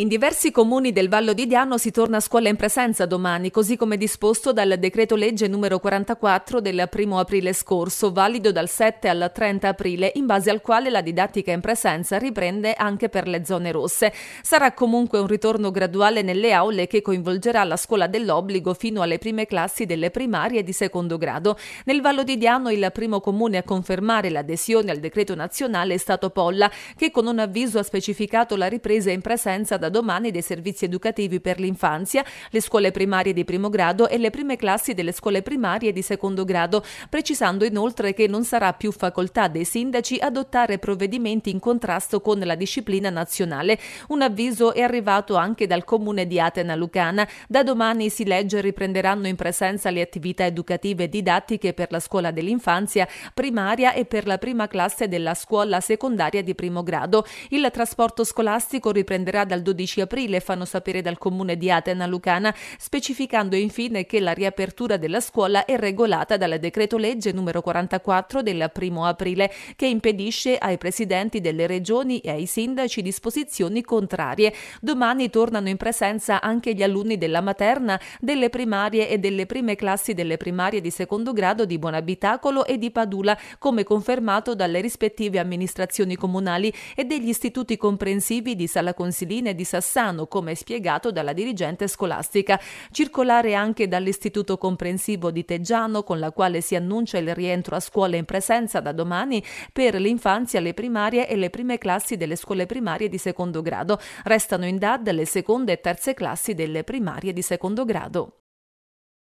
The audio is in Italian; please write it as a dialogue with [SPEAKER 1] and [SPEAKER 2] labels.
[SPEAKER 1] In diversi comuni del Vallo di Diano si torna a scuola in presenza domani, così come disposto dal decreto legge numero 44 del 1 aprile scorso, valido dal 7 al 30 aprile, in base al quale la didattica in presenza riprende anche per le zone rosse. Sarà comunque un ritorno graduale nelle aule che coinvolgerà la scuola dell'obbligo fino alle prime classi delle primarie di secondo grado. Nel Vallo di Diano il primo comune a confermare l'adesione al decreto nazionale è stato Polla, che con un avviso ha specificato la ripresa in presenza da da domani dei servizi educativi per l'infanzia, le scuole primarie di primo grado e le prime classi delle scuole primarie di secondo grado, precisando inoltre che non sarà più facoltà dei sindaci adottare provvedimenti in contrasto con la disciplina nazionale. Un avviso è arrivato anche dal comune di Atena Lucana. Da domani si legge riprenderanno in presenza le attività educative e didattiche per la scuola dell'infanzia primaria e per la prima classe della scuola secondaria di primo grado. Il trasporto scolastico riprenderà dal 12 12 aprile, fanno sapere dal comune di Atena Lucana, specificando infine che la riapertura della scuola è regolata dal decreto legge numero 44 del 1 aprile, che impedisce ai presidenti delle regioni e ai sindaci disposizioni contrarie. Domani tornano in presenza anche gli alunni della materna, delle primarie e delle prime classi delle primarie di secondo grado di Buonabitacolo e di Padula, come confermato dalle rispettive amministrazioni comunali e degli istituti comprensivi di Sala Consilina e di Sassano, come spiegato dalla dirigente scolastica. Circolare anche dall'Istituto Comprensivo di Teggiano, con la quale si annuncia il rientro a scuola in presenza da domani per l'infanzia, le primarie e le prime classi delle scuole primarie di secondo grado. Restano in DAD le seconde e terze classi delle primarie di secondo grado.